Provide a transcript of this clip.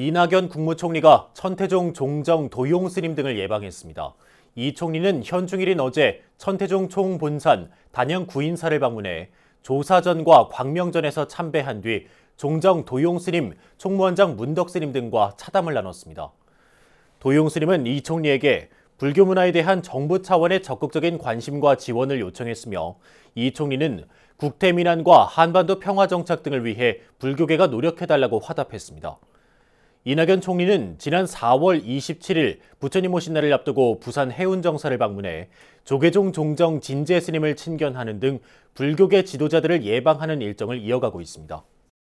이낙연 국무총리가 천태종 종정 도용 스님 등을 예방했습니다. 이 총리는 현중일인 어제 천태종 총본산 단양 구인사를 방문해 조사전과 광명전에서 참배한 뒤 종정 도용 스님, 총무원장 문덕 스님 등과 차담을 나눴습니다. 도용 스님은 이 총리에게 불교 문화에 대한 정부 차원의 적극적인 관심과 지원을 요청했으며 이 총리는 국태민안과 한반도 평화 정착 등을 위해 불교계가 노력해달라고 화답했습니다. 이낙연 총리는 지난 4월 27일 부처님 오신 날을 앞두고 부산 해운정사를 방문해 조계종 종정 진제 스님을 친견하는 등 불교계 지도자들을 예방하는 일정을 이어가고 있습니다.